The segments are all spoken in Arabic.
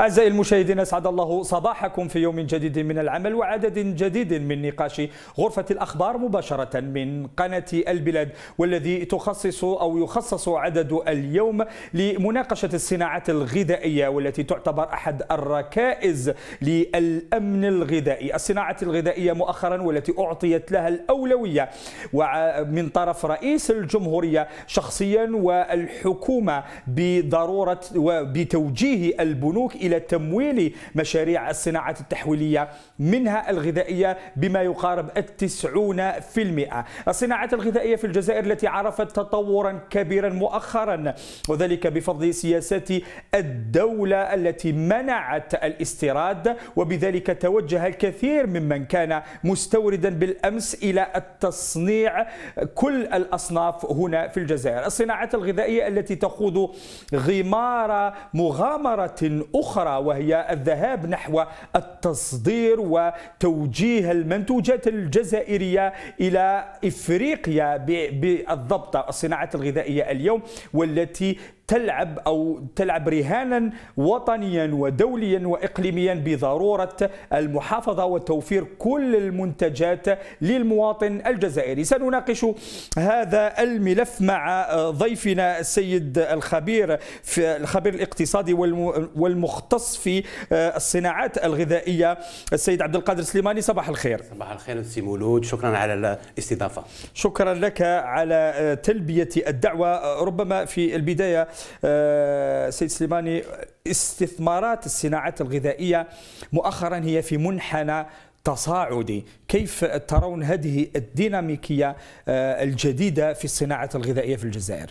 أعزائي المشاهدين أسعد الله صباحكم في يوم جديد من العمل وعدد جديد من نقاش غرفة الأخبار مباشرة من قناة البلاد والذي تخصص أو يخصص عدد اليوم لمناقشة الصناعات الغذائية والتي تعتبر أحد الركائز للأمن الغذائي الصناعة الغذائية مؤخرا والتي أعطيت لها الأولوية من طرف رئيس الجمهورية شخصيا والحكومة بضرورة وبتوجيه البنوك إلى تمويل مشاريع الصناعات التحويلية منها الغذائية بما يقارب التسعون في المئة الصناعات الغذائية في الجزائر التي عرفت تطورا كبيرا مؤخرا وذلك بفضل سياسات الدولة التي منعت الاستيراد وبذلك توجه الكثير ممن كان مستوردا بالأمس إلى التصنيع كل الأصناف هنا في الجزائر الصناعات الغذائية التي تخوض غمار مغامرة أخرى أخرى وهي الذهاب نحو التصدير وتوجيه المنتوجات الجزائرية إلى إفريقيا بالضبط الصناعات الغذائية اليوم والتي تلعب أو تلعب رهانا وطنيا ودوليا وإقليميا بضرورة المحافظة وتوفير كل المنتجات للمواطن الجزائري سنناقش هذا الملف مع ضيفنا السيد الخبير في الخبير الاقتصادي والمختص في الصناعات الغذائية السيد عبد القادر سليماني صباح الخير صباح الخير سي مولود شكرا على الاستضافة شكرا لك على تلبية الدعوة ربما في البداية آه، سيد سليماني استثمارات الصناعات الغذائية مؤخرا هي في منحنى تصاعدي كيف ترون هذه الديناميكية آه، الجديدة في الصناعة الغذائية في الجزائر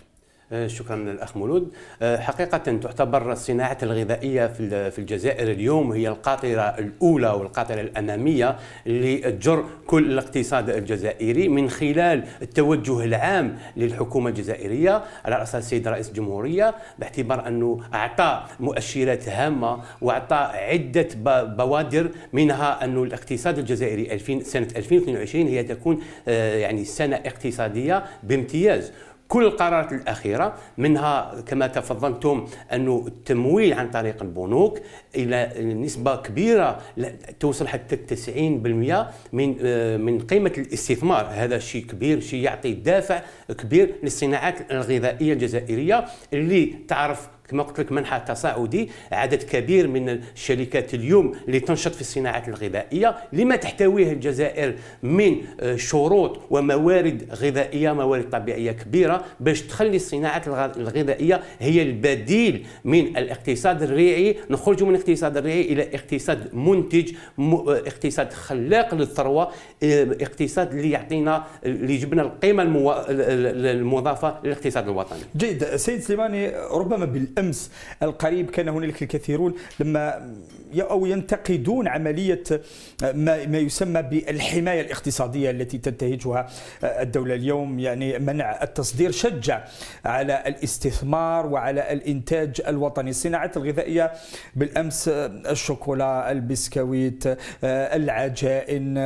آه، شكرا للاخ مولود آه، حقيقه تعتبر الصناعه الغذائيه في الجزائر اليوم هي القاطره الاولى والقاطره الاماميه اللي تجر كل الاقتصاد الجزائري من خلال التوجه العام للحكومه الجزائريه على راسها السيد رئيس الجمهوريه باعتبار انه اعطى مؤشرات هامه واعطى عده بوادر منها انه الاقتصاد الجزائري 2000 سنه 2022 هي تكون آه، يعني سنه اقتصاديه بامتياز كل القرارات الاخيره منها كما تفضلتم انه التمويل عن طريق البنوك الى نسبه كبيره توصل حتى 90% من آه، من قيمه الاستثمار هذا شيء كبير شيء يعطي دافع كبير للصناعات الغذائيه الجزائريه اللي تعرف كما قلت لك منحى تصاعدي عدد كبير من الشركات اليوم اللي تنشط في الصناعات الغذائيه لما تحتويه الجزائر من آه، شروط وموارد غذائيه موارد طبيعيه كبيره باش تخلي الصناعات الغذائيه هي البديل من الاقتصاد الريعي نخرج من الاقتصاد الريعي الى اقتصاد منتج آه، اقتصاد خلاق للثروه آه، اقتصاد اللي يعطينا اللي يجبنا القيمه المضافه للاقتصاد الوطني جيد سيد سليماني ربما بالأمس بالامس القريب كان هنالك الكثيرون لما او ينتقدون عمليه ما, ما يسمى بالحمايه الاقتصاديه التي تنتهجها آه، الدوله اليوم يعني منع التصدير شجع على الاستثمار وعلى الانتاج الوطني الصناعات الغذائيه بالامس آه، الشوكولا البسكويت آه، العجائن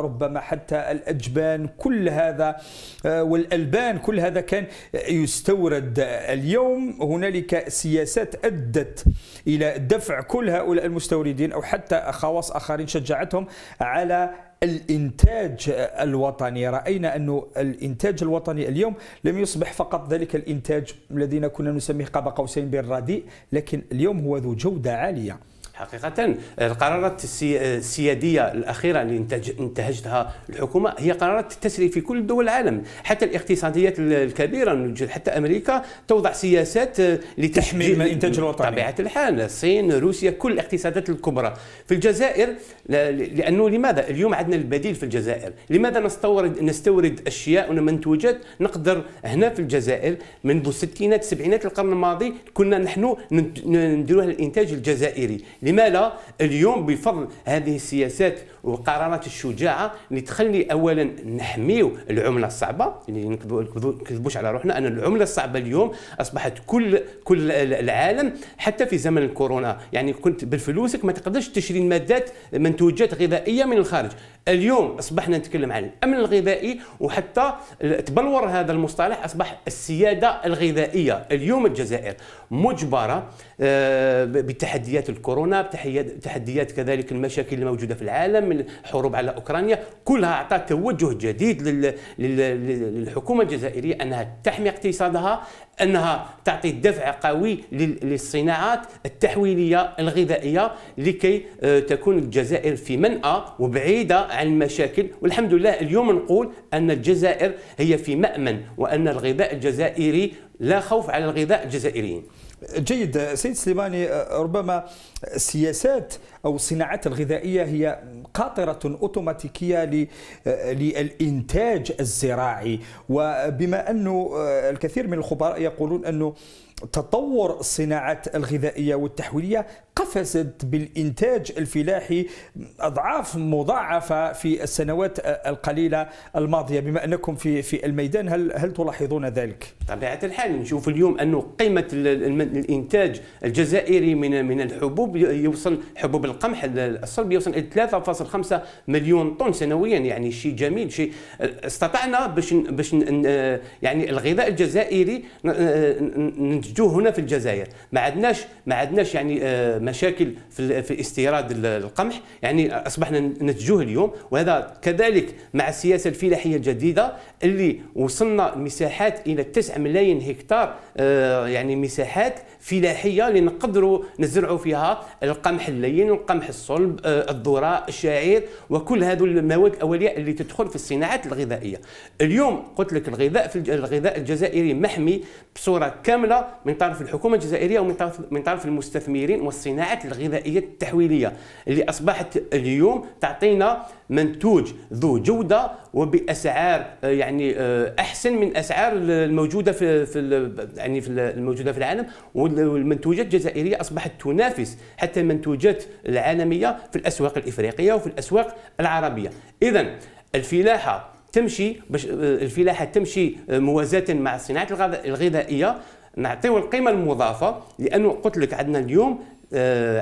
ربما حتى الاجبان كل هذا والالبان كل هذا كان يستورد اليوم هنالك سياسات أدت إلى دفع كل هؤلاء المستوردين أو حتى خواص آخرين شجعتهم على الانتاج الوطني راينا انه الانتاج الوطني اليوم لم يصبح فقط ذلك الانتاج الذين كنا نسميه قاب قوسين بالرديء لكن اليوم هو ذو جوده عاليه حقيقة القرارات السيادية الأخيرة اللي انتهجتها الحكومة هي قرارات تسري في كل دول العالم حتى الاقتصاديات الكبيرة حتى أمريكا توضع سياسات آه، لتحمي الإنتاج الوطني طبيعة الحال الصين روسيا كل الاقتصادات الكبرى في الجزائر لأنه لماذا اليوم عندنا البديل في الجزائر لماذا نستورد نستورد أشياء ومنتوجات نقدر هنا في الجزائر من الستينات السبعينات القرن الماضي كنا نحن نديروها الإنتاج الجزائري لما لا اليوم بفضل هذه السياسات والقرارات الشجاعه اللي تخلي اولا نحميو العمله الصعبه اللي نكذبوش على روحنا ان العمله الصعبه اليوم اصبحت كل كل العالم حتى في زمن الكورونا يعني كنت بالفلوسك ما تقدرش تشري مادات منتوجات غذائيه من الخارج اليوم اصبحنا نتكلم عن الامن الغذائي وحتى تبلور هذا المصطلح اصبح السياده الغذائيه اليوم الجزائر مجبره آه، بتحديات الكورونا بتحديات كذلك المشاكل الموجوده في العالم من حروب على اوكرانيا كلها اعطت توجه جديد للحكومه الجزائريه انها تحمي اقتصادها انها تعطي دفع قوي للصناعات التحويليه الغذائيه لكي آه، تكون الجزائر في منأى وبعيده عن المشاكل والحمد لله اليوم نقول ان الجزائر هي في مأمن وان الغذاء الجزائري لا خوف على الغذاء الجزائريين جيد سيد سليماني ربما السياسات أو الصناعات الغذائية هي قاطرة أوتوماتيكية للإنتاج الزراعي وبما أنه الكثير من الخبراء يقولون أنه تطور الصناعة الغذائية والتحويلية قفزت بالإنتاج الفلاحي أضعاف مضاعفة في السنوات القليلة الماضية بما أنكم في في الميدان هل هل تلاحظون ذلك؟ طبيعة الحال نشوف اليوم أنه قيمة الإنتاج الجزائري من من الحبوب يوصل حبوب القمح الصلب يوصل إلى 3.5 مليون طن سنويا يعني شيء جميل شيء استطعنا باش باش يعني الغذاء الجزائري وجدوه هنا في الجزائر ما عندناش ما عندناش يعني آه، مشاكل في في استيراد القمح يعني اصبحنا ننتجوه اليوم وهذا كذلك مع السياسه الفلاحيه الجديده اللي وصلنا مساحات الى 9 ملايين هكتار آه، يعني مساحات فلاحيه اللي نقدروا نزرعوا فيها القمح اللين القمح الصلب آه، الذره الشعير وكل هذو المواد الاوليه اللي تدخل في الصناعات الغذائيه اليوم قلت لك الغذاء في الغذاء الجزائري محمي بصوره كامله من طرف الحكومه الجزائريه ومن طرف من طرف المستثمرين والصناعات الغذائيه التحويليه اللي اصبحت اليوم تعطينا منتوج ذو جوده وباسعار آه، يعني آه، احسن من اسعار الموجوده في في يعني في الموجوده في العالم والمنتوجات الجزائريه اصبحت تنافس حتى المنتوجات العالميه في الاسواق الافريقيه وفي الاسواق العربيه اذا الفلاحه تمشي باش آه، الفلاحه تمشي موازاه مع الصناعه الغذائيه نعطيو القيمه المضافه لانه قلت لك عندنا اليوم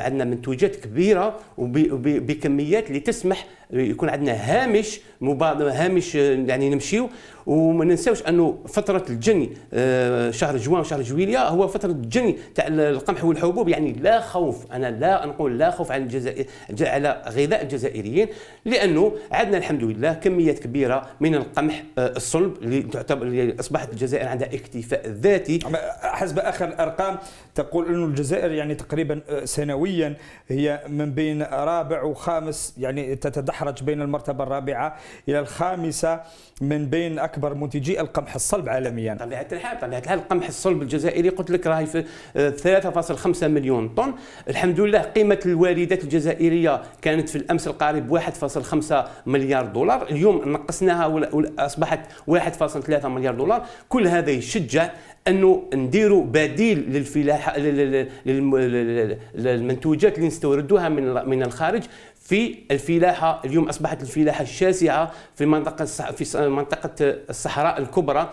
عندنا منتوجات كبيره وبكميات اللي تسمح يكون عندنا هامش هامش آه، يعني نمشيو وما ننساوش انه فتره الجني آه، شهر جوان وشهر جويليا هو فتره الجني تاع القمح والحبوب يعني لا خوف انا لا نقول لا خوف على الجزائر على غذاء الجزائريين لانه عندنا الحمد لله كميات كبيره من القمح آه، الصلب اللي تعتبر اللي اصبحت الجزائر عندها اكتفاء ذاتي حسب اخر الارقام تقول انه الجزائر يعني تقريبا سنويا هي من بين رابع وخامس يعني تتدحضر تتدحرج بين المرتبة الرابعة إلى الخامسة من بين أكبر منتجي القمح الصلب عالميا طبيعة الحال طبيعة الحال القمح الصلب الجزائري قلت لك راهي في 3.5 مليون طن الحمد لله قيمة الواردات الجزائرية كانت في الأمس القريب 1.5 مليار دولار اليوم نقصناها وأصبحت 1.3 مليار دولار كل هذا يشجع انه نديروا بديل للفلاحه للمنتوجات اللي نستوردوها من من الخارج في الفلاحه اليوم اصبحت الفلاحه شاسعه في منطقه في منطقه الصحراء الكبرى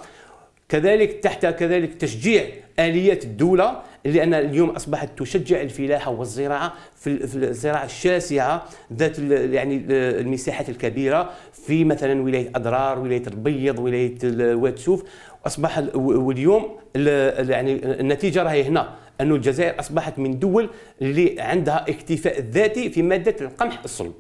كذلك تحت كذلك تشجيع اليات الدوله لان اليوم اصبحت تشجع الفلاحه والزراعه في الزراعه الشاسعه ذات يعني المساحات الكبيره في مثلا ولايه اضرار ولايه البيض ولايه الواد شوف اصبح واليوم يعني النتيجه راهي هنا أن الجزائر أصبحت من دول اللي عندها اكتفاء ذاتي في مادة القمح الصلب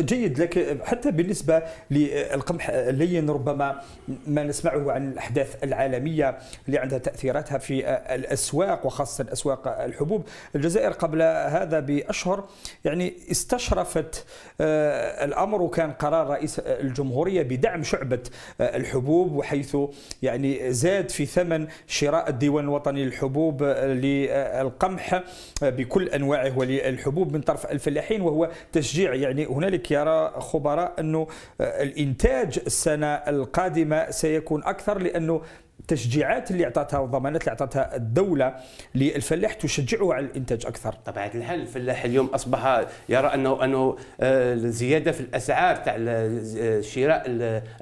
جيد لك حتى بالنسبة للقمح اللين ربما ما نسمعه عن الأحداث العالمية اللي عندها تأثيراتها في الأسواق وخاصة أسواق الحبوب الجزائر قبل هذا بأشهر يعني استشرفت آه، الأمر وكان قرار رئيس الجمهورية بدعم شعبة آه، الحبوب وحيث يعني زاد في ثمن شراء الديوان الوطني للحبوب آه، للقمح بكل أنواعه وللحبوب من طرف الفلاحين وهو تشجيع يعني هناك الزمالك يرى خبراء أنه آه، الإنتاج السنة القادمة سيكون أكثر لأنه التشجيعات اللي اعطتها والضمانات اللي اعطتها الدوله للفلاح تشجعه على الانتاج اكثر. طبعا الحال الفلاح اليوم اصبح يرى انه انه الزياده آه، في الاسعار تاع آه، شراء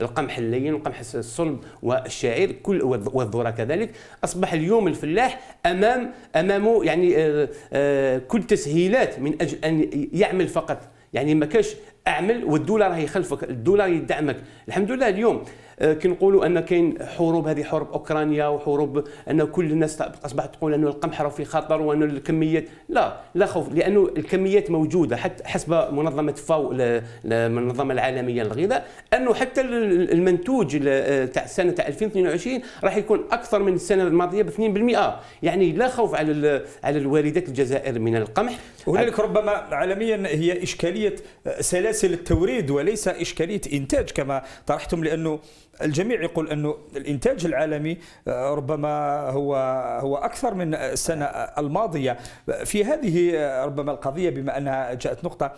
القمح اللين وقمح الصلب والشعير كل والذره كذلك اصبح اليوم الفلاح امام امامه يعني كل تسهيلات من اجل ان يعمل فقط يعني ما كاش اعمل والدولار راه خلفك الدولار يدعمك الحمد لله اليوم آه، كنقولوا ان كاين حروب هذه حروب اوكرانيا وحروب ان كل الناس اصبحت تقول انه راه في خطر وان الكميات لا لا خوف لانه الكميات موجوده حتى حسب منظمه فاو المنظمه العالميه للغذاء انه حتى المنتوج تاع السنه تاع 2022 راح يكون اكثر من السنه الماضيه ب 2% يعني لا خوف على على الواردات الجزائر من القمح هنالك ربما عالميا هي اشكاليه آه، سلاسل التوريد وليس اشكاليه انتاج كما طرحتم لانه الجميع يقول انه الانتاج العالمي آه، ربما هو هو اكثر من السنه الماضيه في هذه آه، ربما القضيه بما انها جاءت نقطه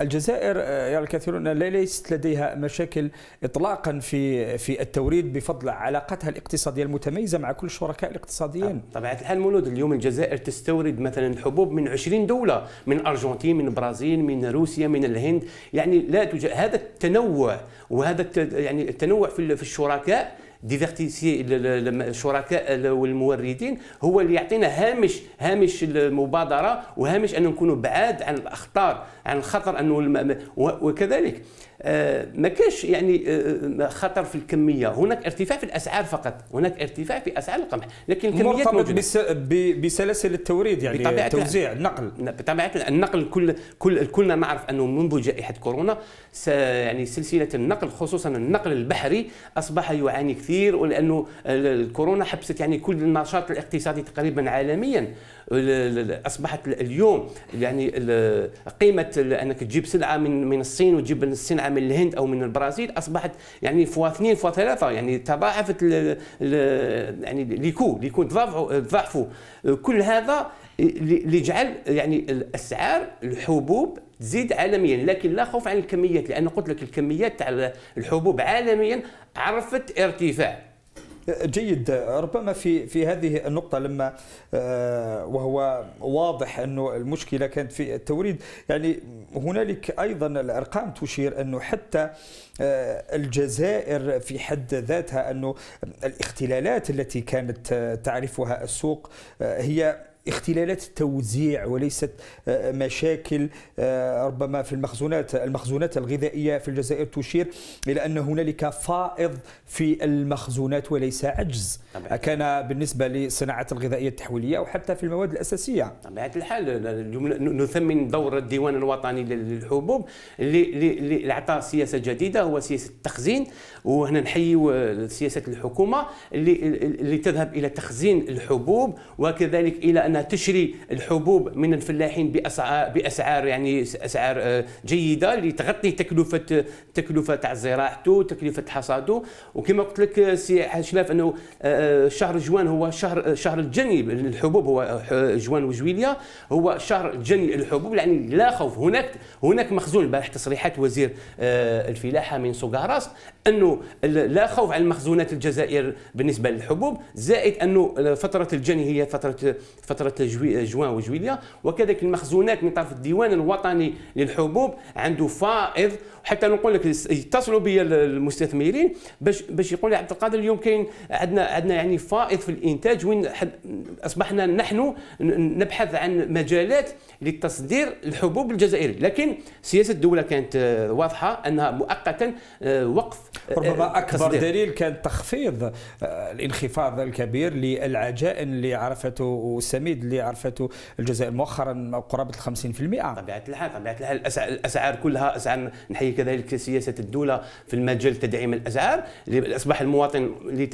الجزائر آه، يرى يعني الكثيرون ليست لديها مشاكل اطلاقا في في التوريد بفضل علاقتها الاقتصاديه المتميزه مع كل الشركاء الاقتصاديين. طبيعه الحال مولود اليوم الجزائر تستورد مثلا حبوب من 20 دوله من الارجنتين من البرازيل من روسيا من الهند يعني لا تج... هذا التنوع وهذا الت... يعني التنوع في الشركاء ديفيرتيسي الشركاء والموردين هو اللي يعطينا هامش هامش المبادره وهامش ان نكونوا بعاد عن الاخطار عن الخطر انه الم... وكذلك آه، ما كانش يعني آه، آه، خطر في الكميه هناك ارتفاع في الاسعار فقط هناك ارتفاع في اسعار القمح لكن الكميات مرتبط بس بسلاسل التوريد يعني بطبيعة توزيع النقل بطبيعه النقل كل كل كلنا نعرف انه منذ جائحه كورونا يعني سلسله النقل خصوصا النقل البحري اصبح يعاني كثير ولانه الكورونا حبست يعني كل النشاط الاقتصادي تقريبا عالميا اصبحت اليوم يعني قيمه انك تجيب سلعه من من الصين وتجيب السلعه من الهند او من البرازيل اصبحت يعني فوا اثنين فوا ثلاثه يعني تضاعفت يعني ليكو ليكو تضاعفوا تضاعفوا كل هذا اللي جعل يعني الاسعار الحبوب تزيد عالميا لكن لا خوف عن الكميات لان قلت لك الكميات تاع الحبوب عالميا عرفت ارتفاع جيد ربما في في هذه النقطة لما آه، وهو واضح أنه المشكلة كانت في التوريد يعني هنالك أيضا الأرقام تشير أنه حتى آه، الجزائر في حد ذاتها أنه الاختلالات التي كانت آه، تعرفها السوق هي اختلالات التوزيع وليست آه، مشاكل آه، ربما في المخزونات المخزونات الغذائيه في الجزائر تشير الى ان هنالك فائض في المخزونات وليس عجز كان بالنسبه للصناعات الغذائيه التحويليه وحتى في المواد الاساسيه طبيعه الحال نثمن دور الديوان الوطني للحبوب اللي اعطى سياسه جديده هو سياسه التخزين وهنا نحيي سياسه الحكومه اللي اللي تذهب الى تخزين الحبوب وكذلك الى ان انها تشري الحبوب من الفلاحين باسعار باسعار يعني اسعار آه، جيده اللي تغطي تكلفه تكلفه تاع زراعته تكلفه حصاده وكما قلت لك آه، سي شلاف انه آه، شهر جوان هو شهر شهر الجني للحبوب هو جوان وجويليا هو شهر جني للحبوب يعني لا خوف هناك هناك مخزون البارح تصريحات وزير الفلاحه من سوغاراس انه لا خوف على المخزونات الجزائر بالنسبه للحبوب زائد انه فتره الجني هي فتره فتره فتره جوي... جوان وجويليه وكذلك المخزونات من طرف الديوان الوطني للحبوب عنده فائض حتى نقول لك يتصلوا بي المستثمرين باش باش يقول لي عبد القادر اليوم كاين عندنا عندنا يعني فائض في الانتاج وين اصبحنا نحن نبحث عن مجالات لتصدير الحبوب الجزائري لكن سياسه الدوله كانت آه، واضحه انها مؤقتا آه، وقف آه، ربما اكبر تصدير. دليل كان تخفيض الانخفاض الكبير للعجائن اللي عرفته سميد الجديد اللي عرفته الجزائر مؤخرا قرابه ال 50% طبيعه الحال طبيعه الحال الاسعار كلها اسعار نحيي كذلك سياسه الدوله في المجال تدعيم الاسعار اصبح المواطن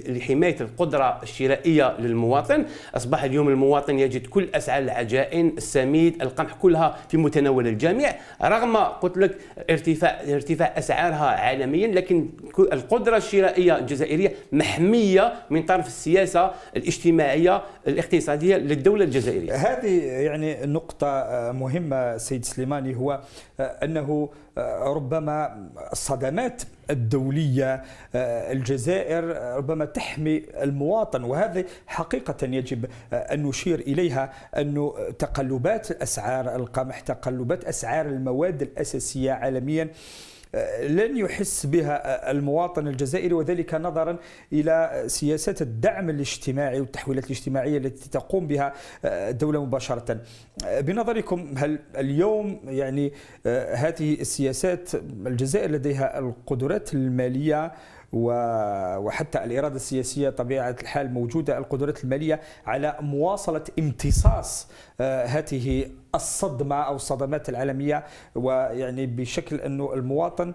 لحمايه القدره الشرائيه للمواطن اصبح اليوم المواطن يجد كل اسعار العجائن السميد القمح كلها في متناول الجميع رغم قلت لك ارتفاع ارتفاع اسعارها عالميا لكن القدره الشرائيه الجزائريه محميه من طرف السياسه الاجتماعيه الاقتصاديه للدوله الجزائرية هذه يعني نقطة آه، مهمة سيد سليماني هو آه، أنه آه، ربما الصدمات الدولية الجزائر ربما تحمي المواطن وهذه حقيقة يجب أن نشير إليها أن تقلبات أسعار القمح تقلبات أسعار المواد الأساسية عالميا لن يحس بها المواطن الجزائري وذلك نظرا إلى سياسات الدعم الاجتماعي والتحويلات الاجتماعية التي تقوم بها الدولة مباشرة بنظركم هل اليوم يعني هذه السياسات الجزائر لديها القدرات المالية وحتى الاراده السياسيه طبيعه الحال موجوده القدرات الماليه على مواصله امتصاص آه، هذه الصدمه او الصدمات العالميه ويعني بشكل انه المواطن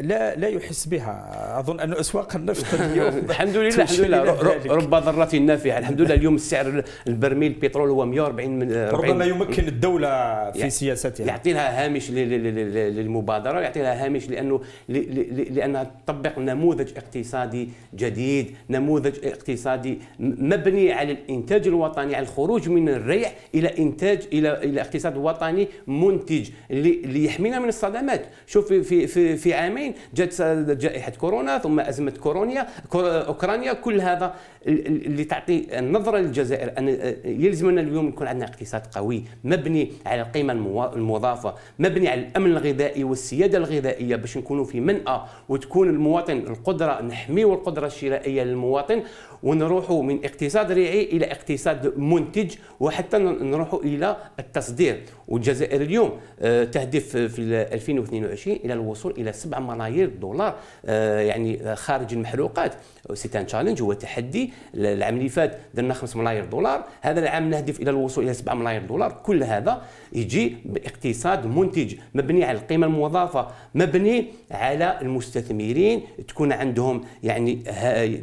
لا لا يحس بها اظن ان اسواق النفط اليوم الحمد لله الحمد لله رب ضره نافعه الحمد لله اليوم سعر البرميل البترول هو 140 من آه، ربما يمكن الدوله في سياستها يعطي لها هامش للمبادره يعطي لها هامش لانه لانها تطبق نموذج اقتصادي جديد نموذج اقتصادي مبني على الانتاج الوطني على الخروج من الريع الى انتاج الى الى اقتصاد وطني منتج ليحمينا من الصدمات شوف في في في عامين جت جائحه كورونا ثم ازمه كورونيا اوكرانيا كل هذا اللي تعطي النظره للجزائر ان آه، يلزمنا اليوم يكون عندنا اقتصاد قوي مبني على القيمه المضافه مبني على الامن الغذائي والسياده الغذائيه باش نكونوا في منأى وتكون المواطن القدره نحميو القدره الشرائيه للمواطن ونروحوا من اقتصاد ريعي الى اقتصاد منتج وحتى نروحوا الى التصدير والجزائر اليوم آه، تهدف في 2022 الى الوصول الى 7 7 ملايير دولار آه، يعني آه، خارج المحروقات سي ان تشالنج هو تحدي العام اللي فات درنا 5 ملايير دولار هذا العام نهدف الى الوصول الى 7 ملايير دولار كل هذا يجي باقتصاد منتج مبني على القيمه المضافه مبني على المستثمرين تكون عندهم يعني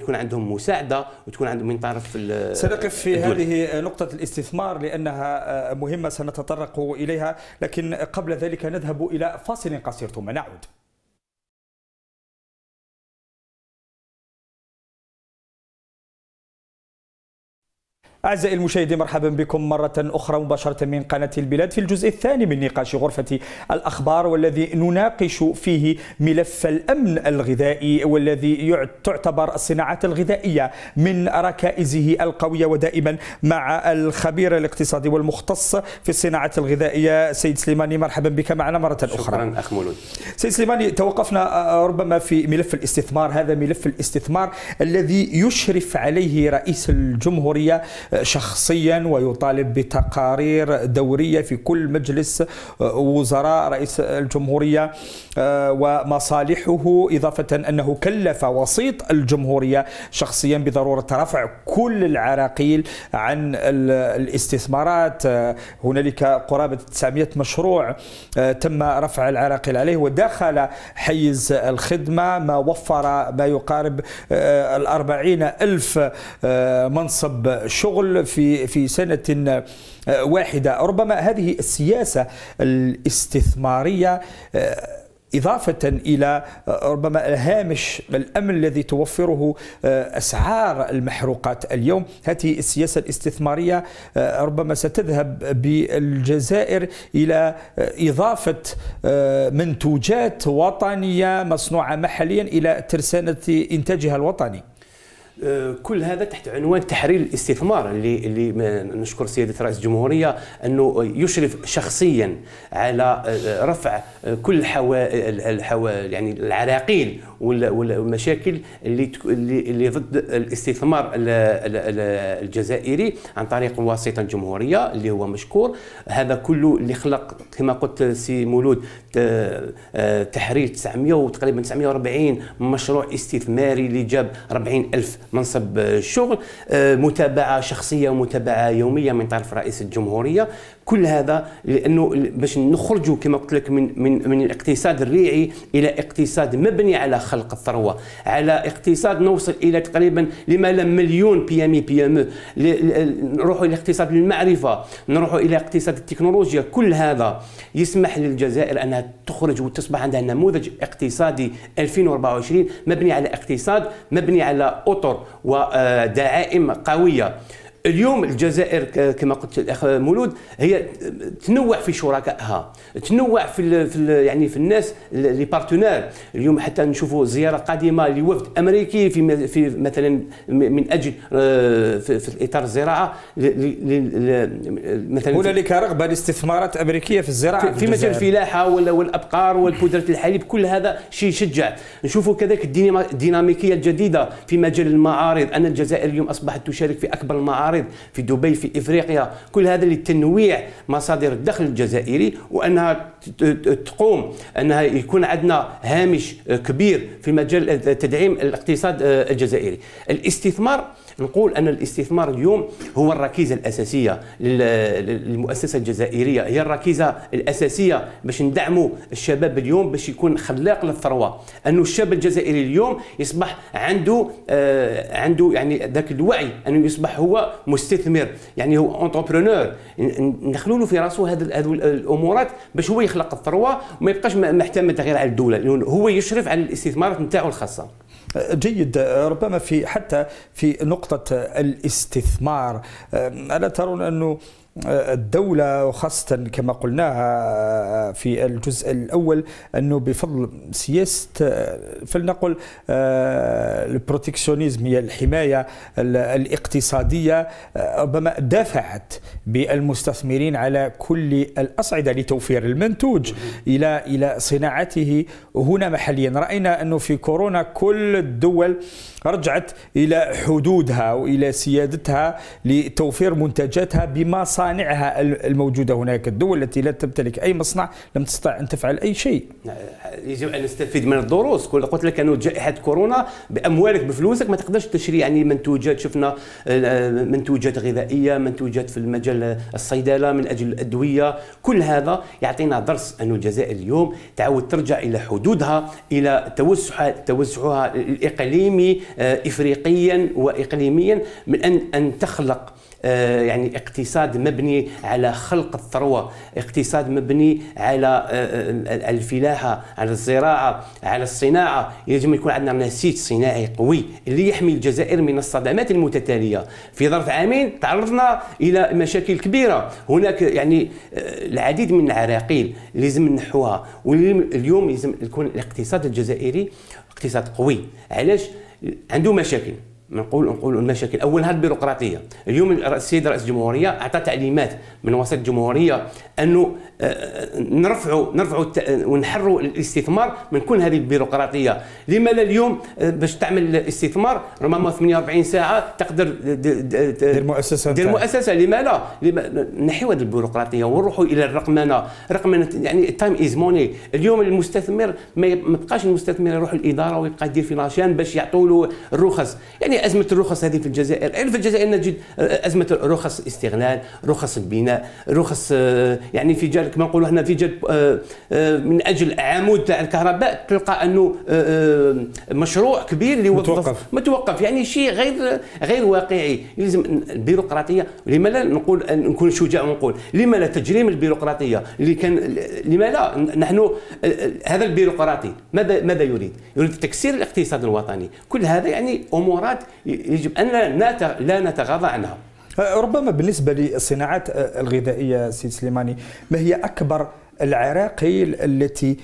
تكون عندهم مساعده وتكون عندهم من طرف سنقف في الدول. هذه نقطه الاستثمار لانها آه، مهمه سنتطرق اليها لكن قبل ذلك نذهب الى فاصل قصير ثم نعود أعزائي المشاهدين مرحبا بكم مرة أخرى مباشرة من قناة البلاد في الجزء الثاني من نقاش غرفة الأخبار والذي نناقش فيه ملف الأمن الغذائي والذي تعتبر الصناعات الغذائية من ركائزه القوية ودائما مع الخبير الاقتصادي والمختص في الصناعة الغذائية سيد سليماني مرحبا بك معنا مرة أخرى شكرا أخ مولود سيد سليماني توقفنا آه، ربما في ملف الاستثمار هذا ملف الاستثمار الذي يشرف عليه رئيس الجمهورية شخصيا ويطالب بتقارير دورية في كل مجلس آه، وزراء رئيس الجمهورية آه، ومصالحه إضافة أنه كلف وسيط الجمهورية شخصيا بضرورة رفع كل العراقيل عن الاستثمارات آه، هنالك قرابة 900 مشروع تم رفع العراقيل عليه ودخل حيز الخدمة ما وفر ما يقارب الأربعين ألف منصب شغل الشغل في في سنة آه، واحدة ربما هذه السياسة الاستثمارية آه، إضافة إلى آه، ربما هامش الأمن الذي توفره أسعار المحروقات اليوم هذه السياسة الاستثمارية ربما ستذهب بالجزائر إلى إضافة منتوجات وطنية مصنوعة محليا إلى ترسانة إنتاجها الوطني آه، كل هذا تحت عنوان تحرير الاستثمار اللي اللي نشكر سياده رئيس الجمهوريه انه يشرف شخصيا على آه، رفع آه، كل الحوا الحوا يعني العراقيل والمشاكل اللي اللي ضد الاستثمار الجزائري عن طريق واسطه الجمهوريه اللي هو مشكور هذا كله اللي خلق كما قلت سي مولود تحرير 900 وتقريبا 940 مشروع استثماري اللي جاب 40 ألف منصب الشغل آه، آه، متابعه شخصيه ومتابعه يوميه من طرف رئيس الجمهوريه كل هذا لانه باش نخرجوا كما قلت لك من من من الاقتصاد الريعي الى اقتصاد مبني على خلق الثروه على اقتصاد نوصل الى تقريبا لما لا مليون بي ام بي ام نروحوا الى اقتصاد المعرفه نروحوا الى اقتصاد التكنولوجيا كل هذا يسمح للجزائر انها تخرج وتصبح عندها نموذج اقتصادي 2024 مبني على اقتصاد مبني على اطر ودعائم قويه اليوم الجزائر كما قلت الاخ مولود هي تنوع في شركائها تنوع في الـ في الـ يعني في الناس لي بارتنير اليوم حتى نشوفوا زياره قادمه لوفد امريكي في في مثلا من اجل آه، في, في اطار الزراعه مثلا هنالك رغبه لاستثمارات امريكيه في الزراعه في, في مجال الفلاحه والابقار والبودره الحليب كل هذا شيء يشجع نشوفوا كذلك الديناميكيه الجديده في مجال المعارض ان الجزائر اليوم اصبحت تشارك في اكبر المعارض المعارض في دبي في إفريقيا كل هذا لتنويع مصادر الدخل الجزائري وأنها تقوم أنها يكون عندنا هامش كبير في مجال تدعيم الاقتصاد آه، الجزائري الاستثمار نقول أن الاستثمار اليوم هو الركيزة الأساسية للمؤسسة الجزائرية هي الركيزة الأساسية باش ندعموا الشباب اليوم باش يكون خلاق للثروة أنه الشاب الجزائري اليوم يصبح عنده آه عنده يعني ذاك الوعي أنه يصبح هو مستثمر يعني هو اونتربرونور ندخلوا له في راسه هذه الأمورات باش هو يخلق الثروة وما يبقاش محتمد غير على الدولة هو يشرف على الاستثمارات نتاعو الخاصة جيد ربما في حتى في نقطة الاستثمار ألا ترون أنه الدولة وخاصة كما قلناها في الجزء الأول أنه بفضل سياسة فلنقل آه، البروتكشنزم هي الحماية الاقتصادية آه، ربما دافعت بالمستثمرين على كل الأصعدة لتوفير المنتوج إلى إلى صناعته هنا محليا رأينا أنه في كورونا كل الدول رجعت إلى حدودها وإلى سيادتها لتوفير منتجاتها بمصانعها الموجودة هناك الدول التي لا تمتلك أي مصنع لم تستطع أن تفعل أي شيء يجب أن نستفيد من الدروس كل قلت لك أنه جائحة كورونا بأموالك بفلوسك ما تقدرش تشري يعني منتوجات شفنا آه، آه، منتوجات غذائية منتوجات في المجال الصيدلة من أجل الأدوية كل هذا يعطينا درس انه الجزائر اليوم تعود ترجع إلى حدودها إلى توسعها توسعها الإقليمي آه، افريقيا واقليميا من ان ان تخلق آه، يعني اقتصاد مبني على خلق الثروة اقتصاد مبني على آه، الفلاحة على الزراعة على الصناعة يجب أن يكون عندنا نسيج صناعي قوي اللي يحمي الجزائر من الصدمات المتتالية في ظرف عامين تعرضنا إلى مشاكل كبيرة هناك يعني العديد من العراقيل لازم نحوها واليوم لازم يكون الاقتصاد الجزائري اقتصاد قوي علاش عنده مشاكل نقول نقول المشاكل اولها البيروقراطيه اليوم السيد رئيس الجمهوريه اعطى تعليمات من وسط الجمهوريه انه نرفعوا نرفعوا ونحروا الاستثمار من كل هذه البيروقراطيه لما لا اليوم آه، باش تعمل الاستثمار ربما 48 ساعه تقدر دير مؤسسه دير مؤسسه لما لا نحيوا هذه البيروقراطيه ونروحوا الى الرقمنه رقمنه يعني تايم از موني اليوم المستثمر ما يبقاش المستثمر يروح للاداره ويبقى يدير في لاشين باش يعطوا له الرخص يعني ازمه الرخص هذه في الجزائر يعني في الجزائر نجد آه، ازمه رخص استغلال رخص البناء رخص آه، يعني في جال كما نقولوا احنا في جلب من اجل عمود تاع الكهرباء تلقى انه آه، آه، مشروع كبير اللي متوقف متوقف يعني شيء غير غير واقعي لازم البيروقراطيه لما لا نقول نكون شجاع ونقول لما لا تجريم البيروقراطيه اللي كان لما لا نحن آه، هذا البيروقراطي ماذا ماذا يريد؟ يريد تكسير الاقتصاد الوطني كل هذا يعني امورات يجب ان لا نتغاضى عنها ربما بالنسبة للصناعات الغذائية سيد سليماني ما هي أكبر العراقيل التي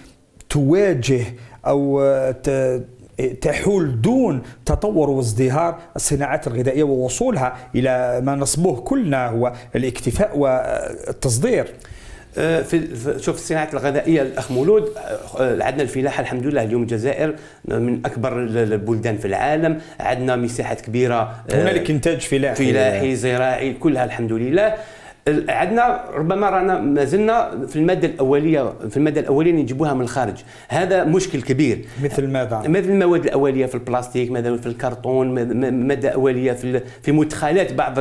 تواجه أو تحول دون تطور وازدهار الصناعات الغذائية ووصولها إلى ما نصبوه كلنا هو الاكتفاء والتصدير آه، في شوف الصناعه الغذائيه الاخ مولود آه، عندنا الفلاحه الحمد لله اليوم الجزائر من اكبر البلدان في العالم عندنا مساحات كبيره آه، هنالك انتاج فلاحي فلاحي زراعي كلها الحمد لله عندنا ربما رانا مازلنا في الماده الاوليه في الماده الاوليه اللي نجيبوها من الخارج هذا مشكل كبير مثل ماذا مثل المواد الاوليه في البلاستيك ماذا في الكرتون ماده اوليه في في مدخلات بعض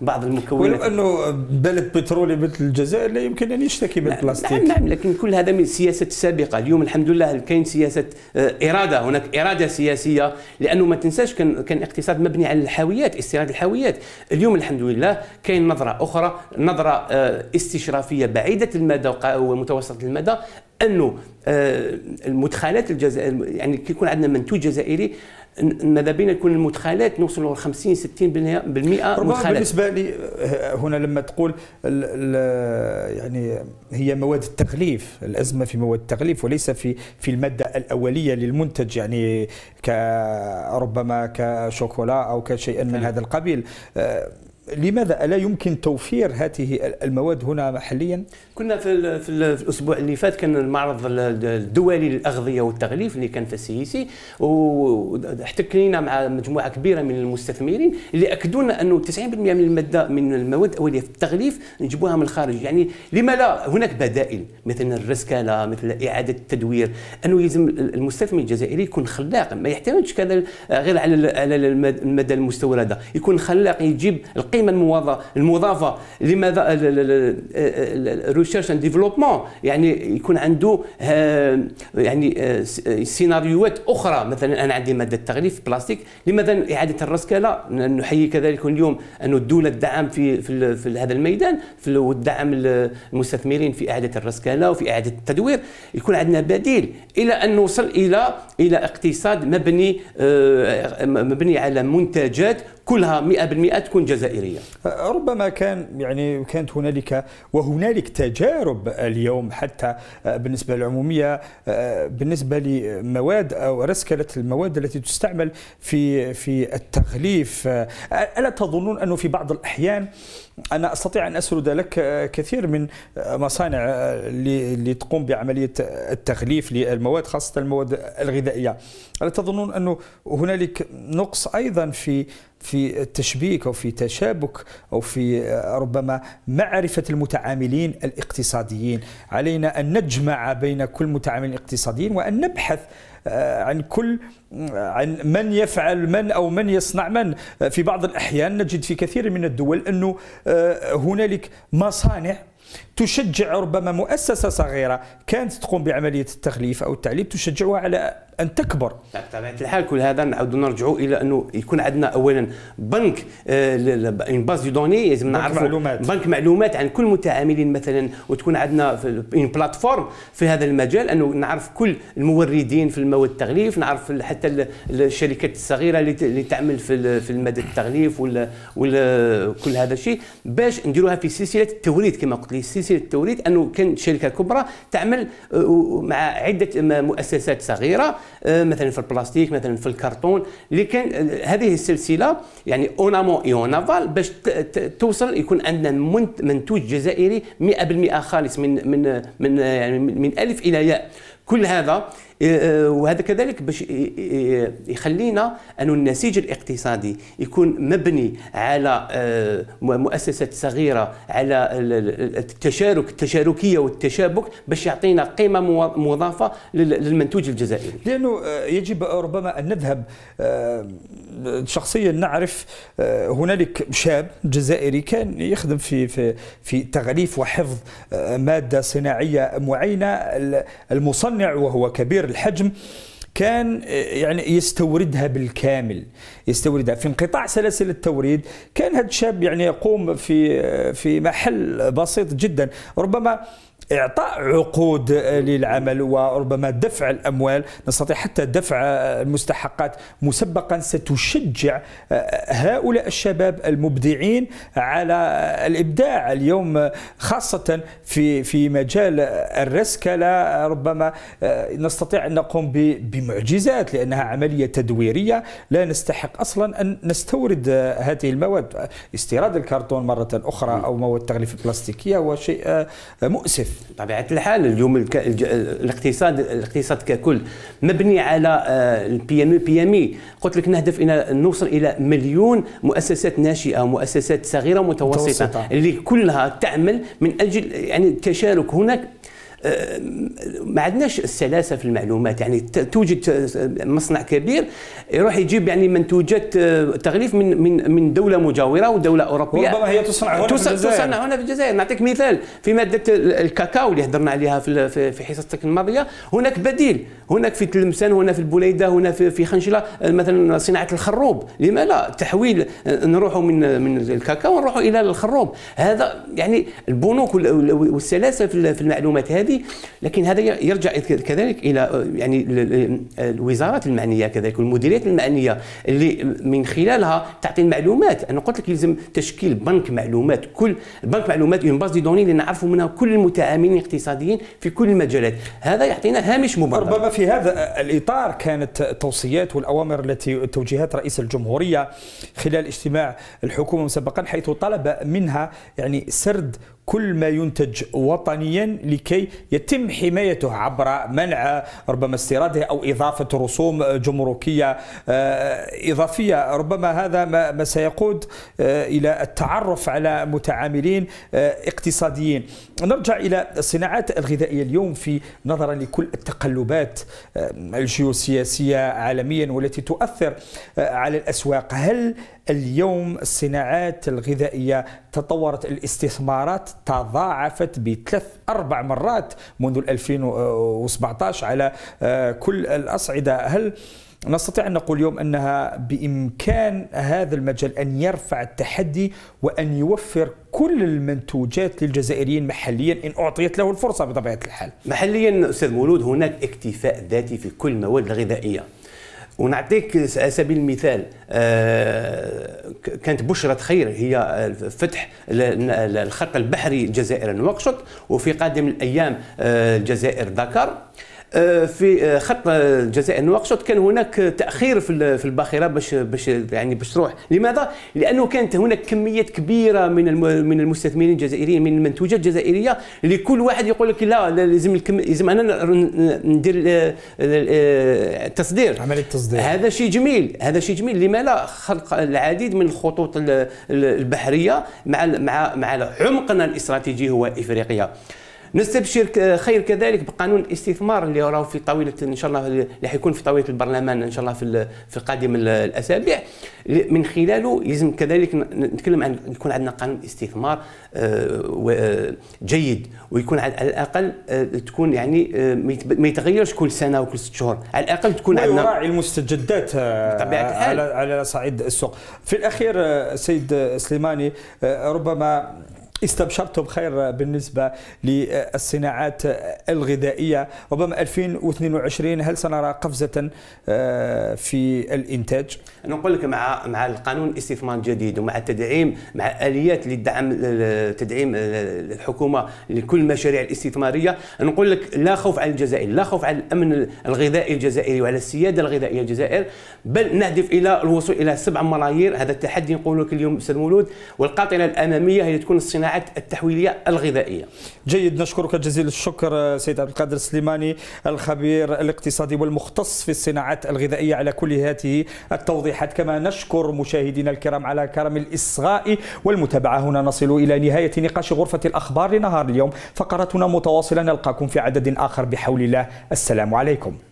بعض المكونات ولو انه بلد بترولي مثل الجزائر لا يمكن ان يشتكي من البلاستيك نعم،, نعم،, نعم لكن كل هذا من السياسه السابقه اليوم الحمد لله كاين سياسه آه، اراده هناك اراده سياسيه لانه ما تنساش كان كان اقتصاد مبني على الحاويات استيراد الحاويات اليوم الحمد لله كاين نظره اخرى نظره آه، استشرافيه بعيده المدى ومتوسطه المدى انه آه، المدخلات الجزائر يعني كي يكون عندنا منتوج جزائري ماذا بينا يكون المدخلات نوصلوا ل 50 60% مدخلات بالنسبه لي آه، هنا لما تقول الـ الـ يعني هي مواد التغليف الازمه في مواد التغليف وليس في في الماده الاوليه للمنتج يعني كربما كشوكولا او كشيء من هذا القبيل لماذا ألا يمكن توفير هذه المواد هنا محليا؟ كنا في, الـ في, الـ في الأسبوع اللي فات كان المعرض الدولي للأغذية والتغليف اللي كان في السيسي واحتكينا مع مجموعة كبيرة من المستثمرين اللي أكدوا لنا أنه 90% من المادة من المواد الأولية في التغليف نجيبوها من الخارج يعني لما لا هناك بدائل مثل الرسكاله مثل إعادة التدوير أنه يلزم المستثمر الجزائري يكون خلاق ما يحتاجش كذا غير على المادة المستوردة يكون خلاق يجيب القيمة القيمه المضافه لماذا ريسيرش اند ديفلوبمون يعني يكون عنده آه، يعني آه، سيناريوهات اخرى مثلا انا عندي ماده التغليف بلاستيك لماذا اعاده الرسكله نحيي كذلك اليوم ان الدوله الدعم في في, في هذا الميدان والدعم المستثمرين في اعاده الرسكله وفي اعاده التدوير يكون عندنا بديل الى ان نوصل الى الى اقتصاد مبني آه، مبني على منتجات كلها 100% تكون جزائريه أه، ربما كان يعني كانت هنالك وهنالك تجارب اليوم حتى أه، بالنسبه للعموميه أه، بالنسبه لمواد او رسكله المواد التي تستعمل في في التغليف الا تظنون انه في بعض الاحيان انا استطيع ان اسرد لك آه، كثير من آه، مصانع آه، اللي تقوم بعمليه التغليف للمواد خاصه المواد الغذائيه الا تظنون انه هنالك نقص ايضا في في التشبيك او في تشابك او في ربما معرفه المتعاملين الاقتصاديين علينا ان نجمع بين كل متعامل اقتصاديين وان نبحث آه، عن كل عن من يفعل من او من يصنع من آه، في بعض الاحيان نجد في كثير من الدول انه آه، هنالك مصانع تشجع ربما مؤسسة صغيرة كانت تقوم بعملية التخليف أو التعليم تشجعها على أن تكبر بطبيعة الحال كل هذا نعاود نرجعوا إلى أنه يكون عندنا أولا بنك اون باز دو دوني لازم نعرفوا بنك معلومات عن كل المتعاملين مثلا وتكون عندنا اون بلاتفورم في هذا المجال أنه نعرف كل الموردين في المواد التغليف نعرف حتى الشركات الصغيرة اللي تعمل في المادة التغليف وكل هذا الشيء باش نديروها في سلسلة التوريد كما قلت لي سلسله التوريد انه كان شركه كبرى تعمل آه، مع عده مؤسسات صغيره آه، مثلا في البلاستيك مثلا في الكرتون اللي كان آه، هذه السلسله يعني اونامو يونافال باش توصل يكون عندنا منتوج جزائري 100% خالص من من من يعني من الف الى ياء كل هذا إيه، إيه، وهذا كذلك باش إيه، يخلينا أن النسيج الاقتصادي يكون مبني على آه، مؤسسات صغيرة على التشارك التشاركية والتشابك باش يعطينا قيمة مضافة للمنتوج الجزائري لأنه آه، يجب ربما أن نذهب آه، شخصيا نعرف هنالك شاب جزائري كان يخدم في في في تغليف وحفظ ماده صناعيه معينه المصنع وهو كبير الحجم كان آه، يعني يستوردها بالكامل يستوردها في انقطاع سلاسل التوريد كان هذا الشاب يعني يقوم في آه، في محل بسيط جدا ربما اعطاء عقود للعمل وربما دفع الاموال نستطيع حتى دفع المستحقات مسبقا ستشجع هؤلاء الشباب المبدعين على الابداع اليوم خاصه في في مجال الرسكله ربما نستطيع ان نقوم بمعجزات لانها عمليه تدويريه لا نستحق اصلا ان نستورد هذه المواد استيراد الكرتون مره اخرى او مواد تغليف البلاستيكيه هو شيء مؤسف بطبيعه الحال اليوم الك... الاقتصاد الاقتصاد ككل مبني على البي ام بي ام قلت لك نهدف الى نوصل الى مليون مؤسسات ناشئه مؤسسات صغيره متوسطه متوسطة. اللي كلها تعمل من اجل يعني التشارك هناك ما عندناش السلاسه في المعلومات يعني توجد مصنع كبير يروح يجيب يعني منتوجات تغليف من من من دوله مجاوره ودوله اوروبيه ربما هي تصنع هنا تصنع, في الجزائر. تصنع هنا في الجزائر نعطيك مثال في ماده الكاكاو اللي هضرنا عليها في في حصتك الماضيه هناك بديل هناك في تلمسان هنا في البوليده هنا في في خنشله مثلا صناعه الخروب لما لا تحويل نروحوا من من الكاكاو ونروحوا الى الخروب هذا يعني البنوك والسلاسه في المعلومات هذه هذه لكن هذا يرجع كذلك الى آه، يعني آه، الوزارات المعنيه كذلك والمديريات المعنيه اللي من خلالها تعطي المعلومات انا قلت لك يلزم تشكيل بنك معلومات كل بنك معلومات اون باز دي دوني اللي نعرفوا منها كل المتعاملين الاقتصاديين في كل المجالات هذا يعطينا هامش مبرر ربما في هذا آه، الاطار كانت التوصيات والاوامر التي توجيهات رئيس الجمهوريه خلال اجتماع الحكومه مسبقا حيث طلب منها يعني سرد كل ما ينتج وطنيا لكي يتم حمايته عبر منع ربما استيراده او اضافه رسوم جمركيه آه، اضافيه ربما هذا ما سيقود آه، الى التعرف على متعاملين آه، اقتصاديين نرجع الى الصناعات الغذائيه اليوم في نظرا لكل التقلبات الجيوسياسيه عالميا والتي تؤثر على الاسواق هل اليوم الصناعات الغذائية تطورت الاستثمارات تضاعفت بثلاث أربع مرات منذ 2017 على آه، كل الأصعدة هل نستطيع أن نقول اليوم أنها بإمكان هذا المجال أن يرفع التحدي وأن يوفر كل المنتوجات للجزائريين محليا إن أعطيت له الفرصة بطبيعة الحال محليا أستاذ مولود هناك اكتفاء ذاتي في كل المواد الغذائية ونعطيك على سبيل المثال آه، كانت بشرة خير هي فتح الخط البحري الجزائر نواكشوط وفي قادم الايام آه، الجزائر دكار آه، في آه، خط الجزائر نواقشوط كان هناك تاخير في الباخره باش باش يعني باش تروح لماذا لانه كانت هناك كميات كبيره من من المستثمرين الجزائريين من المنتوجات الجزائريه اللي كل واحد يقول لك لا لازم الكم... لازم انا ندير التصدير آه، عمليه التصدير هذا شيء جميل هذا شيء جميل لما لا خلق العديد من الخطوط البحريه مع مع مع عمقنا الاستراتيجي هو افريقيا نستبشر خير كذلك بقانون الاستثمار اللي راه في طاوله ان شاء الله اللي حيكون في طاوله البرلمان ان شاء الله في في قادم الاسابيع من خلاله يلزم كذلك نتكلم عن يكون عندنا قانون استثمار آه، آه، جيد ويكون على الاقل آه، تكون يعني ما يتغيرش كل سنه وكل ست شهور على الاقل تكون عندنا يراعي المستجدات بطبيعه الحال على صعيد السوق في الاخير سيد سليماني ربما استبشرتم خير بالنسبة للصناعات الغذائية ربما 2022 هل سنرى قفزة آه، في الإنتاج؟ أنا نقول لك مع مع القانون الاستثمار الجديد ومع التدعيم مع آليات للدعم تدعيم الحكومة لكل المشاريع الاستثمارية نقول لك لا خوف على الجزائر لا خوف على الأمن الغذائي الجزائري وعلى السيادة الغذائية الجزائر بل نهدف إلى الوصول إلى 7 ملايير هذا التحدي نقول لك اليوم أستاذ مولود والقاطنة الأمامية هي تكون الصناعة الصناعات التحويليه الغذائيه. جيد نشكرك جزيل الشكر آه، سيد عبد القادر السليماني الخبير الاقتصادي والمختص في الصناعات الغذائيه على كل هذه التوضيحات كما نشكر مشاهدينا الكرام على كرم الاصغاء والمتابعه هنا نصل الى نهايه نقاش غرفه الاخبار لنهار اليوم فقرتنا متواصله نلقاكم في عدد اخر بحول الله السلام عليكم.